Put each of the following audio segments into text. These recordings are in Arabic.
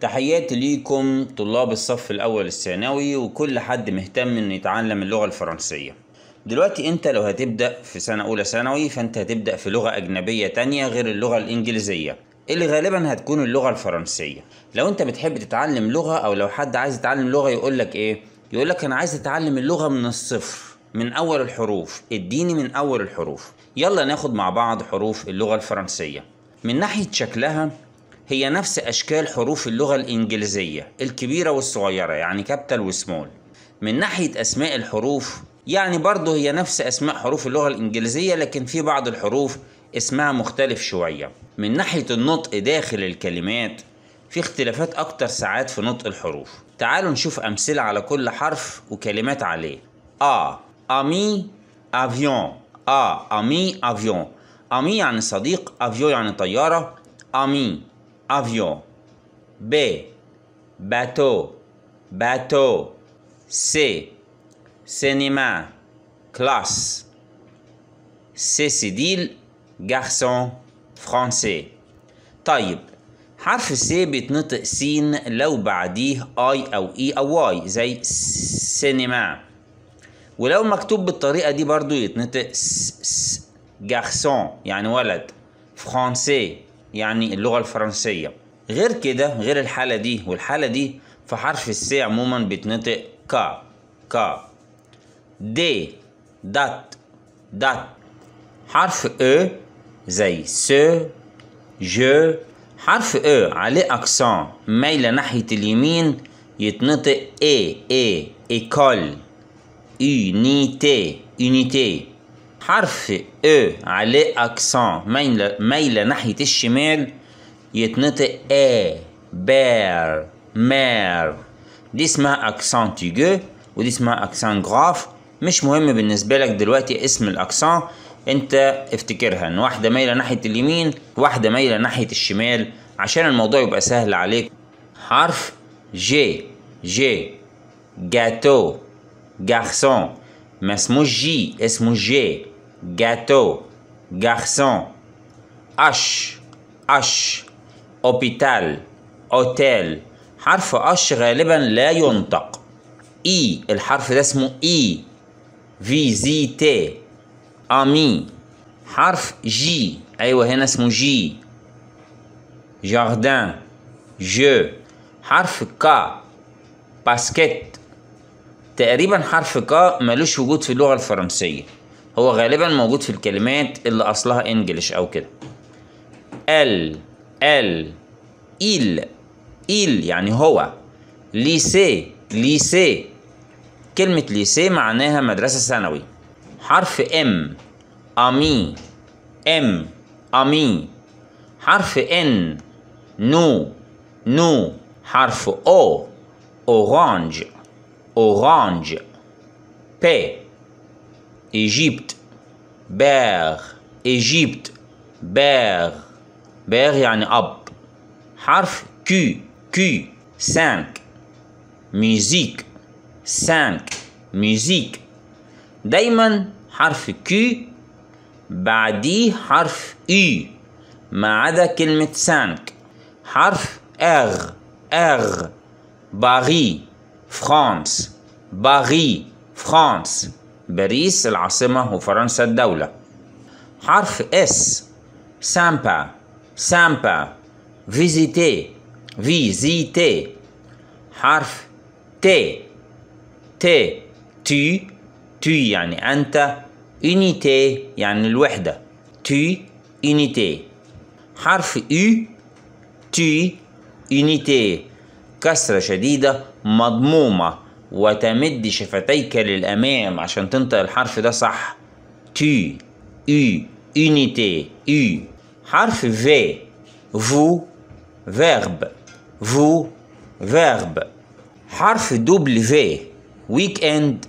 تحياتي ليكم طلاب الصف الأول الثانوي وكل حد مهتم إنه يتعلم اللغة الفرنسية دلوقتي أنت لو هتبدأ في سنة أولى ثانوي فأنت هتبدأ في لغة أجنبية تانية غير اللغة الإنجليزية اللي غالبا هتكون اللغة الفرنسية لو أنت بتحب تتعلم لغة أو لو حد عايز يتعلم لغة يقول لك إيه يقول لك أنا عايز أتعلم اللغة من الصفر من أول الحروف اديني من أول الحروف يلا ناخد مع بعض حروف اللغة الفرنسية من ناحية شكلها هي نفس أشكال حروف اللغة الإنجليزية الكبيرة والصغيرة يعني كابتل وسمول من ناحية أسماء الحروف يعني برضه هي نفس أسماء حروف اللغة الإنجليزية لكن في بعض الحروف اسمها مختلف شوية من ناحية النطق داخل الكلمات في اختلافات أكتر ساعات في نطق الحروف تعالوا نشوف أمثلة على كل حرف وكلمات عليه آ أمي أفيون آ أمي أفيون أمي يعني صديق أفيون يعني طيارة أمي avion B bateau bateau C cinéma classe سيسيديل garçon français طيب حرف C بيتنطق سين لو بعديه اي او اي e او واي زي سينما ولو مكتوب بالطريقه دي برضو يتنطق س جارسون يعني ولد فرونسي يعني اللغة الفرنسية غير كده غير الحالة دي والحالة دي في حرف السي عموما بيتنطق كا كا دي دات دات حرف ا زي س ج حرف ا عليه اكسان مايلة ناحية اليمين يتنطق اي اي ايكول يونيتي يونيتي حرف أ عليه أكسان ميلة, ميلة ناحية الشمال يتنطق آ بير مير دي اسمها أكسان تيجو ودي اسمها أكسان جراف مش مهم بالنسبة لك دلوقتي اسم الأكسان انت افتكرها ان واحدة مايلة ناحية اليمين واحدة مايلة ناحية الشمال عشان الموضوع يبقى سهل عليك حرف جي جي جاتو جارسون ما اسمه جي اسمه جي gâteau, garçon. أش أش أوبيتال أوتيل حرف أش غالبا لا ينطق إي e. الحرف ده اسمه إي e. visite, أمي حرف جي أيوة هنا اسمه جي جاردان جو حرف كا باسكيت تقريبا حرف كا ملوش وجود في اللغة الفرنسية هو غالبا موجود في الكلمات اللي اصلها انجلش او كده ال ال ايل ايل يعني هو ليسي ليسي كلمة ليسي معناها مدرسة ثانوي حرف ام امي ام امي حرف ان نو نو حرف او اورانج اورانج بي إيجيبت بير إيجيبت بير بير يعني أب حرف كي كي سانك ميزيك سانك ميزيك دايما حرف كي بعديه حرف إي ما عدا كلمة سانك حرف أغ أغ باري فرانس باري فرانس باريس العاصمة وفرنسا الدولة حرف اس سامبا سامبا فيزيتي فيزيتي حرف تي تي تي تي يعني أنت unité يعني الوحدة tu unité حرف U tu unité كسرة شديدة مضمومة وتمد شفتيك للأمام عشان تنطق الحرف ده صح تي اي اينيتي اي حرف في فو فيرب فو فيرب حرف دوبل في ويك اند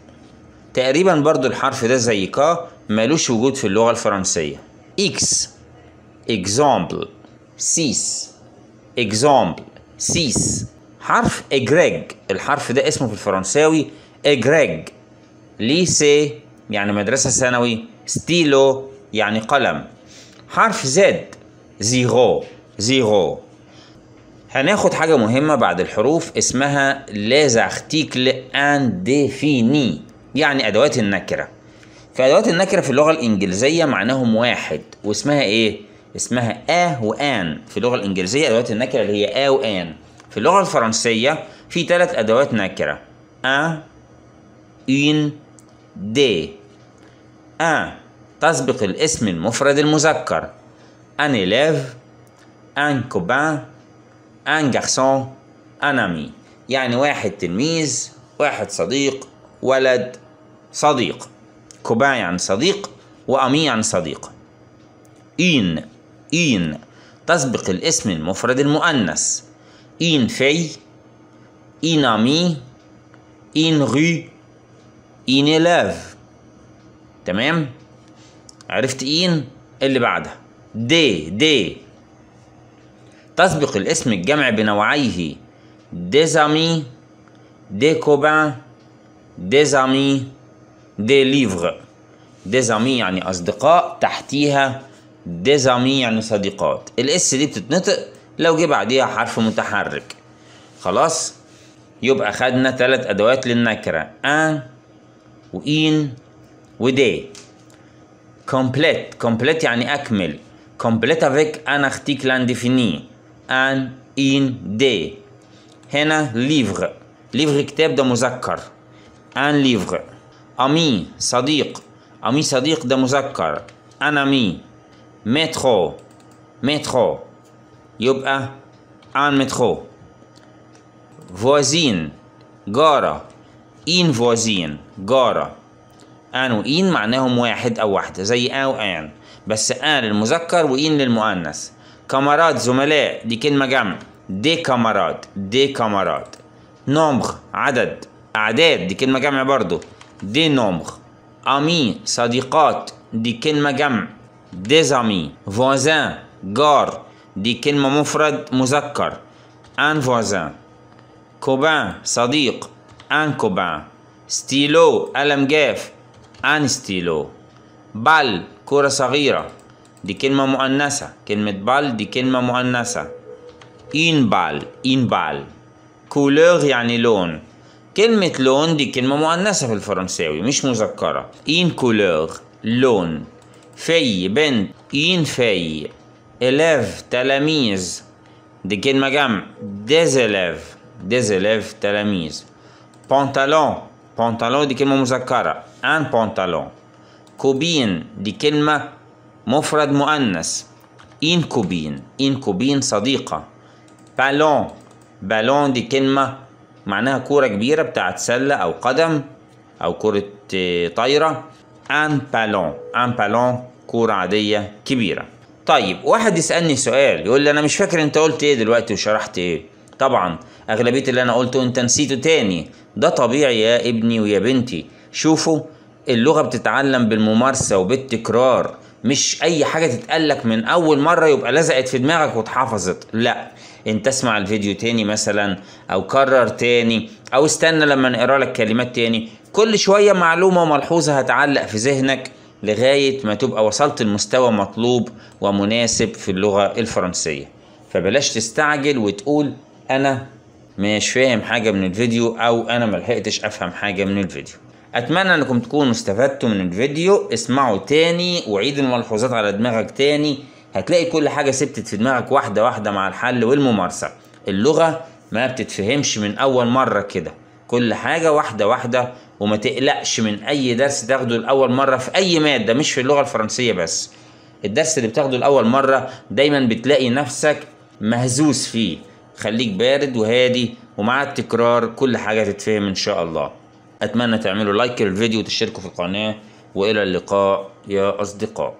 تقريبا برضو الحرف ده زي كا مالوش وجود في اللغة الفرنسية اكس اكزامبل سيس اكزامبل سيس حرف إجراج الحرف ده اسمه في الفرنساوي إجراج ليسي يعني مدرسة ثانوي ستيلو يعني قلم حرف زد زيغو زيغو هناخد حاجة مهمة بعد الحروف اسمها ليز ان ديفيني يعني أدوات النكرة فأدوات النكرة في اللغة الإنجليزية معناهم واحد واسمها إيه؟ اسمها آه وآن في اللغة الإنجليزية أدوات النكرة اللي هي آه وآن في اللغة الفرنسية في ثلاث أدوات نكرة أن إن دي أن تسبق الاسم المفرد المذكر أن إليف أن كوبان أن جارسون أن أمي يعني واحد تلميذ واحد صديق ولد صديق كوبان يعني صديق وأمي يعني صديق إين إين تسبق الاسم المفرد المؤنث une fille, une amie, une rue, une élève تمام عرفت إين اللي بعدها دي دي تسبق الاسم الجمع بنوعيه ديزامي دي كوبان ديزامي دي ليفغ ديزامي يعني أصدقاء تحتيها ديزامي يعني صديقات الاس دي بتتنطق لو جه بعديها حرف متحرك خلاص يبقى خدنا ثلاث أدوات للنكرة أن وإن ودي كومبليت كومبليت يعني أكمل كومبليت افيك أن اختيك indéfini أن إن دي هنا ليفغ ليفغ كتاب ده مذكر أن ليفغ أمي صديق أمي صديق ده مذكر انا مي مترو مترو يبقى ان مترو فوازين جارة إين فوازين جارة آن وإين معناهم واحد أو واحدة زي آ وآن بس آن للمذكر وإين للمؤنث كمرات زملاء دي كلمة جمع دي كمرات دي كمرات نومغ عدد أعداد دي كلمة جمع برضو دي نومغ أمي صديقات دي كلمة جمع دي زامي فوازان جار دي كلمة مفرد مذكر ان فوزان كوبان صديق ان كوبان ستيلو قلم جاف ان ستيلو بال كرة صغيرة دي كلمة مؤنثة كلمة بال دي كلمة مؤنثة إين بال إين بال كولور يعني لون كلمة لون دي كلمة مؤنثة في الفرنساوي مش مذكرة إين كولور لون في بنت إين في إلاف تلاميذ دي كلمة جمع des élèves des élèves تلاميذ pantalon pantalon دي كلمة مذكرة un pantalon كوبين دي كلمة مفرد مؤنث إن كوبين إن كوبين صديقة بالون بالون دي كلمة معناها كورة كبيرة بتاعت سلة أو قدم أو كرة طايرة ان بالون ان بالون كورة عادية كبيرة طيب واحد يسالني سؤال يقول لي انا مش فاكر انت قلت ايه دلوقتي وشرحت ايه طبعا اغلبيه اللي انا قلته انت نسيته تاني ده طبيعي يا ابني ويا بنتي شوفوا اللغه بتتعلم بالممارسه وبالتكرار مش اي حاجه تتقالك من اول مره يبقى لزقت في دماغك واتحفظت لا انت اسمع الفيديو تاني مثلا او كرر تاني او استنى لما نقرا لك كلمات تاني كل شويه معلومه وملحوظه هتعلق في ذهنك لغاية ما تبقى وصلت المستوى مطلوب ومناسب في اللغة الفرنسية فبلاش تستعجل وتقول أنا مش فاهم حاجة من الفيديو أو أنا ملحقتش أفهم حاجة من الفيديو أتمنى أنكم تكونوا استفدتوا من الفيديو اسمعوا تاني وعيد الملحوظات على دماغك تاني هتلاقي كل حاجة سبتت في دماغك واحدة واحدة مع الحل والممارسة اللغة ما بتتفهمش من أول مرة كده كل حاجة واحدة واحدة وما تقلقش من اي درس تاخده لاول مره في اي ماده مش في اللغه الفرنسيه بس الدرس اللي بتاخده لاول مره دايما بتلاقي نفسك مهزوز فيه خليك بارد وهادي ومع التكرار كل حاجه تتفهم ان شاء الله اتمنى تعملوا لايك للفيديو وتشتركوا في القناه والى اللقاء يا اصدقاء